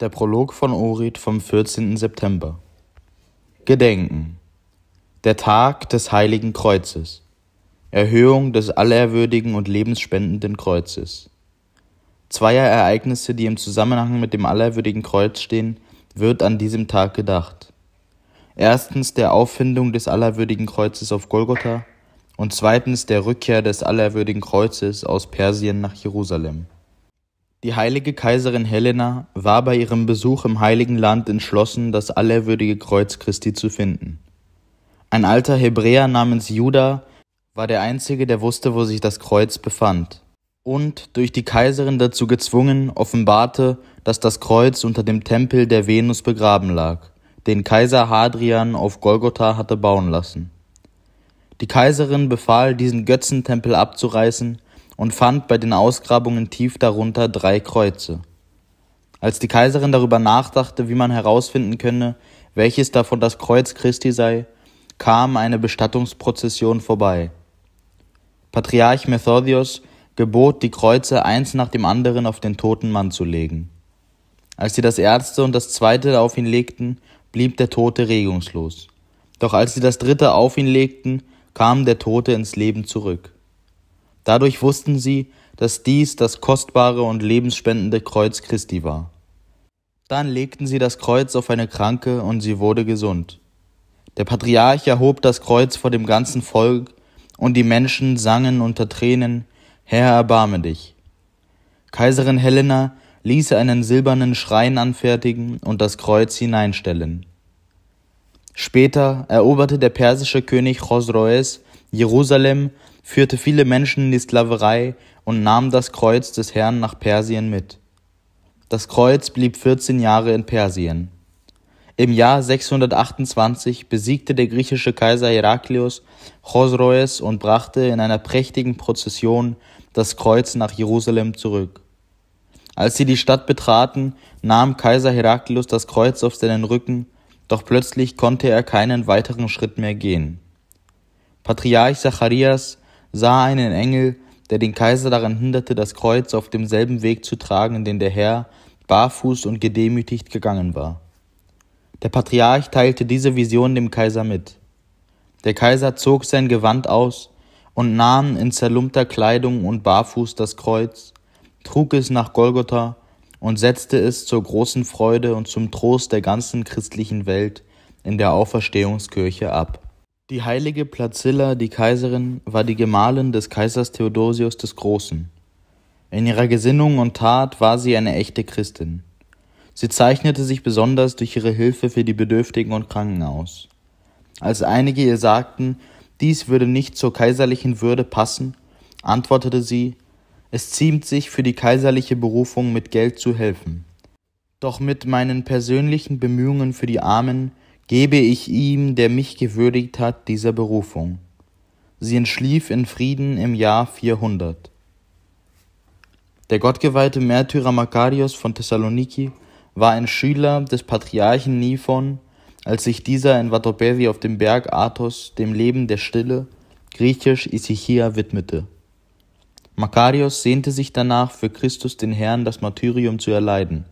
Der Prolog von Orit vom 14. September. Gedenken. Der Tag des Heiligen Kreuzes. Erhöhung des allerwürdigen und lebensspendenden Kreuzes. Zweier Ereignisse, die im Zusammenhang mit dem allerwürdigen Kreuz stehen, wird an diesem Tag gedacht. Erstens der Auffindung des allerwürdigen Kreuzes auf Golgotha und zweitens der Rückkehr des allerwürdigen Kreuzes aus Persien nach Jerusalem. Die heilige Kaiserin Helena war bei ihrem Besuch im Heiligen Land entschlossen, das allerwürdige Kreuz Christi zu finden. Ein alter Hebräer namens Judah war der einzige, der wusste, wo sich das Kreuz befand, und durch die Kaiserin dazu gezwungen, offenbarte, dass das Kreuz unter dem Tempel der Venus begraben lag, den Kaiser Hadrian auf Golgotha hatte bauen lassen. Die Kaiserin befahl, diesen Götzentempel abzureißen und fand bei den Ausgrabungen tief darunter drei Kreuze. Als die Kaiserin darüber nachdachte, wie man herausfinden könne, welches davon das Kreuz Christi sei, kam eine Bestattungsprozession vorbei. Patriarch Methodios gebot, die Kreuze eins nach dem anderen auf den toten Mann zu legen. Als sie das erste und das zweite auf ihn legten, blieb der Tote regungslos. Doch als sie das dritte auf ihn legten, kam der Tote ins Leben zurück. Dadurch wussten sie, dass dies das kostbare und lebensspendende Kreuz Christi war. Dann legten sie das Kreuz auf eine Kranke und sie wurde gesund. Der Patriarch erhob das Kreuz vor dem ganzen Volk und die Menschen sangen unter Tränen, Herr, erbarme dich. Kaiserin Helena ließ einen silbernen Schrein anfertigen und das Kreuz hineinstellen. Später eroberte der persische König Chosroes Jerusalem führte viele Menschen in die Sklaverei und nahm das Kreuz des Herrn nach Persien mit. Das Kreuz blieb 14 Jahre in Persien. Im Jahr 628 besiegte der griechische Kaiser Heraklius Chosroes und brachte in einer prächtigen Prozession das Kreuz nach Jerusalem zurück. Als sie die Stadt betraten, nahm Kaiser Heraklius das Kreuz auf seinen Rücken, doch plötzlich konnte er keinen weiteren Schritt mehr gehen. Patriarch Zacharias sah einen Engel, der den Kaiser daran hinderte, das Kreuz auf demselben Weg zu tragen, den der Herr barfuß und gedemütigt gegangen war. Der Patriarch teilte diese Vision dem Kaiser mit. Der Kaiser zog sein Gewand aus und nahm in zerlumpter Kleidung und barfuß das Kreuz, trug es nach Golgotha und setzte es zur großen Freude und zum Trost der ganzen christlichen Welt in der Auferstehungskirche ab. Die heilige Plazilla, die Kaiserin, war die Gemahlin des Kaisers Theodosius des Großen. In ihrer Gesinnung und Tat war sie eine echte Christin. Sie zeichnete sich besonders durch ihre Hilfe für die Bedürftigen und Kranken aus. Als einige ihr sagten, dies würde nicht zur kaiserlichen Würde passen, antwortete sie, es ziemt sich für die kaiserliche Berufung mit Geld zu helfen. Doch mit meinen persönlichen Bemühungen für die Armen gebe ich ihm, der mich gewürdigt hat, dieser Berufung. Sie entschlief in Frieden im Jahr 400. Der gottgeweihte Märtyrer Makarios von Thessaloniki war ein Schüler des Patriarchen Niphon, als sich dieser in Vatopedi auf dem Berg Athos dem Leben der Stille, griechisch Isichia, widmete. Makarios sehnte sich danach, für Christus den Herrn das Martyrium zu erleiden,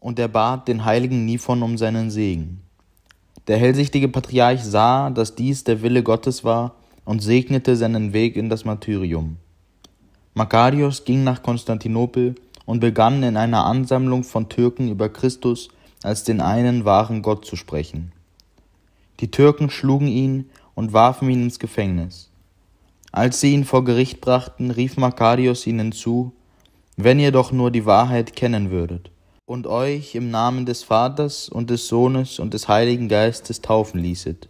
und er bat den heiligen Niphon um seinen Segen. Der hellsichtige Patriarch sah, dass dies der Wille Gottes war und segnete seinen Weg in das Martyrium. Makarios ging nach Konstantinopel und begann in einer Ansammlung von Türken über Christus als den einen wahren Gott zu sprechen. Die Türken schlugen ihn und warfen ihn ins Gefängnis. Als sie ihn vor Gericht brachten, rief Makarios ihnen zu, wenn ihr doch nur die Wahrheit kennen würdet und euch im Namen des Vaters und des Sohnes und des Heiligen Geistes taufen ließet.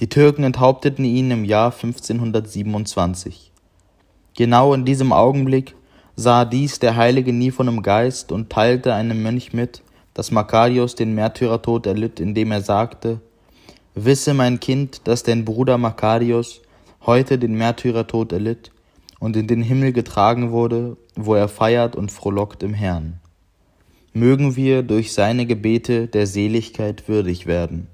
Die Türken enthaupteten ihn im Jahr 1527. Genau in diesem Augenblick sah dies der Heilige nie von im Geist und teilte einem Mönch mit, dass Makarios den Märtyrertod erlitt, indem er sagte, Wisse, mein Kind, dass dein Bruder Makarios heute den Märtyrertod erlitt und in den Himmel getragen wurde, wo er feiert und frohlockt im Herrn mögen wir durch seine Gebete der Seligkeit würdig werden.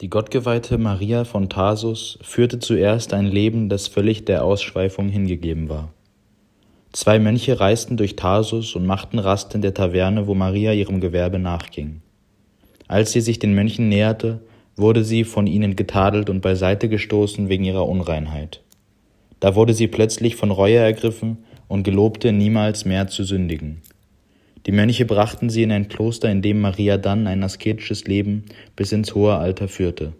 Die gottgeweihte Maria von Tarsus führte zuerst ein Leben, das völlig der Ausschweifung hingegeben war. Zwei Mönche reisten durch Tarsus und machten Rast in der Taverne, wo Maria ihrem Gewerbe nachging. Als sie sich den Mönchen näherte, wurde sie von ihnen getadelt und beiseite gestoßen wegen ihrer Unreinheit. Da wurde sie plötzlich von Reue ergriffen und gelobte, niemals mehr zu sündigen. Die Mönche brachten sie in ein Kloster, in dem Maria dann ein asketisches Leben bis ins hohe Alter führte.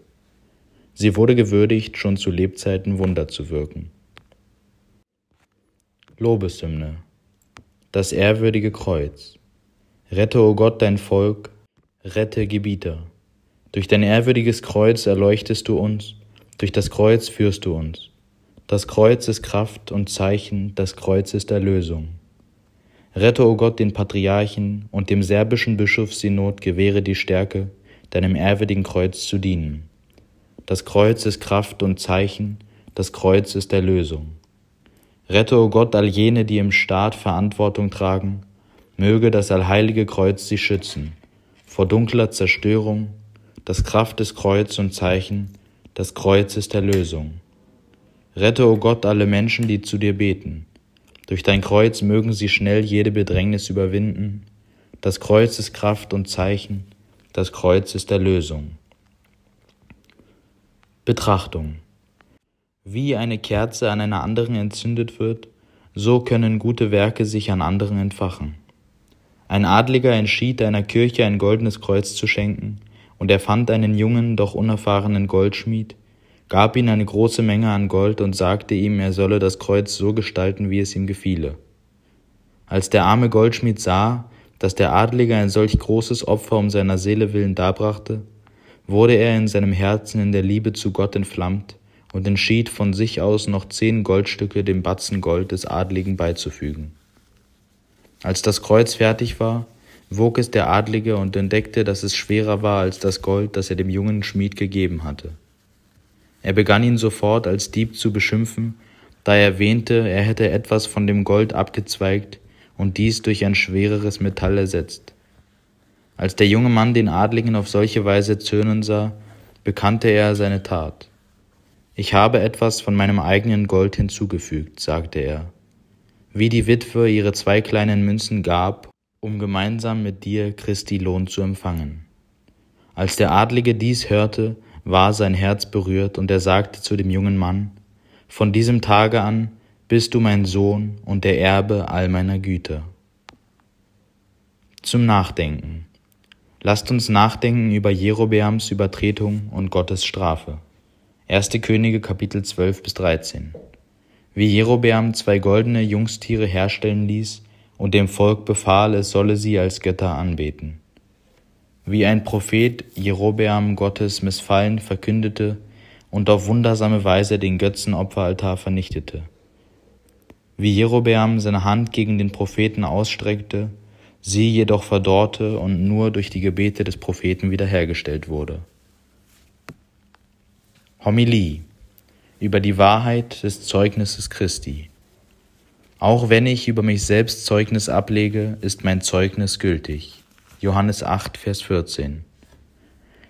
Sie wurde gewürdigt, schon zu Lebzeiten Wunder zu wirken. Lobeshymne Das ehrwürdige Kreuz Rette, o oh Gott, dein Volk, rette Gebieter. Durch dein ehrwürdiges Kreuz erleuchtest du uns, durch das Kreuz führst du uns. Das Kreuz ist Kraft und Zeichen, das Kreuz ist Erlösung. Rette, o oh Gott, den Patriarchen und dem serbischen Synod gewähre die Stärke, deinem ehrwürdigen Kreuz zu dienen. Das Kreuz ist Kraft und Zeichen, das Kreuz ist Erlösung. Rette, o oh Gott, all jene, die im Staat Verantwortung tragen, möge das allheilige Kreuz sie schützen, vor dunkler Zerstörung, das Kraft ist Kreuz und Zeichen, das Kreuz ist Erlösung. Rette, o oh Gott, alle Menschen, die zu dir beten, durch dein Kreuz mögen sie schnell jede Bedrängnis überwinden. Das Kreuz ist Kraft und Zeichen, das Kreuz ist Erlösung. Betrachtung. Wie eine Kerze an einer anderen entzündet wird, so können gute Werke sich an anderen entfachen. Ein Adliger entschied einer Kirche ein goldenes Kreuz zu schenken, und er fand einen jungen, doch unerfahrenen Goldschmied, gab ihm eine große Menge an Gold und sagte ihm, er solle das Kreuz so gestalten, wie es ihm gefiele. Als der arme Goldschmied sah, dass der Adlige ein solch großes Opfer um seiner Seele willen darbrachte, wurde er in seinem Herzen in der Liebe zu Gott entflammt und entschied von sich aus noch zehn Goldstücke dem Batzen Gold des Adligen beizufügen. Als das Kreuz fertig war, wog es der Adlige und entdeckte, dass es schwerer war als das Gold, das er dem jungen Schmied gegeben hatte. Er begann ihn sofort als Dieb zu beschimpfen, da er wähnte, er hätte etwas von dem Gold abgezweigt und dies durch ein schwereres Metall ersetzt. Als der junge Mann den Adligen auf solche Weise zürnen sah, bekannte er seine Tat. Ich habe etwas von meinem eigenen Gold hinzugefügt, sagte er, wie die Witwe ihre zwei kleinen Münzen gab, um gemeinsam mit dir Christi Lohn zu empfangen. Als der Adlige dies hörte, war sein Herz berührt, und er sagte zu dem jungen Mann, Von diesem Tage an bist du mein Sohn und der Erbe all meiner Güter. Zum Nachdenken. Lasst uns nachdenken über Jerobeams Übertretung und Gottes Strafe. 1. Könige Kapitel 12 bis 13. Wie Jerobeam zwei goldene Jungstiere herstellen ließ und dem Volk befahl, es solle sie als Götter anbeten wie ein Prophet Jerobeam Gottes missfallen verkündete und auf wundersame Weise den Götzenopferaltar vernichtete. Wie Jerobeam seine Hand gegen den Propheten ausstreckte, sie jedoch verdorrte und nur durch die Gebete des Propheten wiederhergestellt wurde. Homilie über die Wahrheit des Zeugnisses Christi. Auch wenn ich über mich selbst Zeugnis ablege, ist mein Zeugnis gültig. Johannes 8, Vers 14.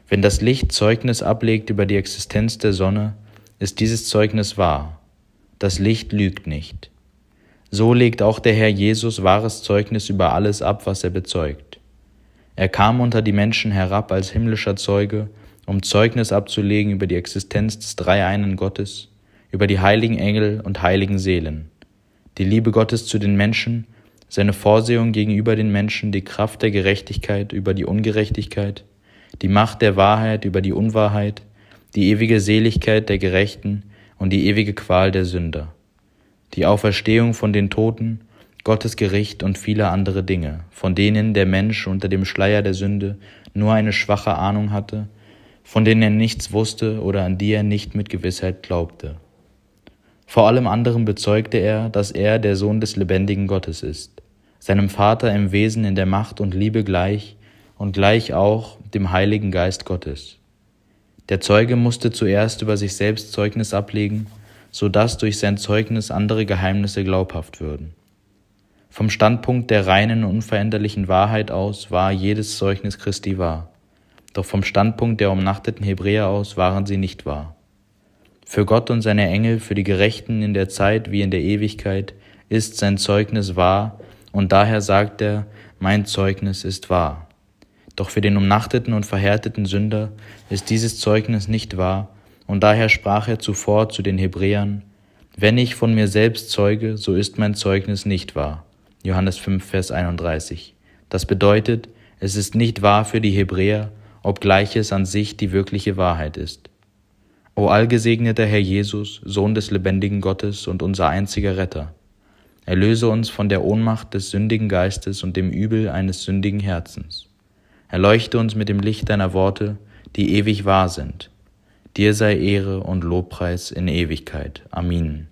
Wenn das Licht Zeugnis ablegt über die Existenz der Sonne, ist dieses Zeugnis wahr. Das Licht lügt nicht. So legt auch der Herr Jesus wahres Zeugnis über alles ab, was er bezeugt. Er kam unter die Menschen herab als himmlischer Zeuge, um Zeugnis abzulegen über die Existenz des dreieinen Gottes, über die heiligen Engel und heiligen Seelen, die Liebe Gottes zu den Menschen seine Vorsehung gegenüber den Menschen, die Kraft der Gerechtigkeit über die Ungerechtigkeit, die Macht der Wahrheit über die Unwahrheit, die ewige Seligkeit der Gerechten und die ewige Qual der Sünder, die Auferstehung von den Toten, Gottes Gericht und viele andere Dinge, von denen der Mensch unter dem Schleier der Sünde nur eine schwache Ahnung hatte, von denen er nichts wusste oder an die er nicht mit Gewissheit glaubte. Vor allem anderen bezeugte er, dass er der Sohn des lebendigen Gottes ist seinem Vater im Wesen, in der Macht und Liebe gleich und gleich auch dem Heiligen Geist Gottes. Der Zeuge musste zuerst über sich selbst Zeugnis ablegen, so dass durch sein Zeugnis andere Geheimnisse glaubhaft würden. Vom Standpunkt der reinen unveränderlichen Wahrheit aus war jedes Zeugnis Christi wahr, doch vom Standpunkt der umnachteten Hebräer aus waren sie nicht wahr. Für Gott und seine Engel, für die Gerechten in der Zeit wie in der Ewigkeit, ist sein Zeugnis wahr, und daher sagt er, mein Zeugnis ist wahr. Doch für den umnachteten und verhärteten Sünder ist dieses Zeugnis nicht wahr, und daher sprach er zuvor zu den Hebräern, wenn ich von mir selbst zeuge, so ist mein Zeugnis nicht wahr. Johannes 5, Vers 31. Das bedeutet, es ist nicht wahr für die Hebräer, obgleich es an sich die wirkliche Wahrheit ist. O allgesegneter Herr Jesus, Sohn des lebendigen Gottes und unser einziger Retter, Erlöse uns von der Ohnmacht des sündigen Geistes und dem Übel eines sündigen Herzens. Erleuchte uns mit dem Licht deiner Worte, die ewig wahr sind. Dir sei Ehre und Lobpreis in Ewigkeit. Amen.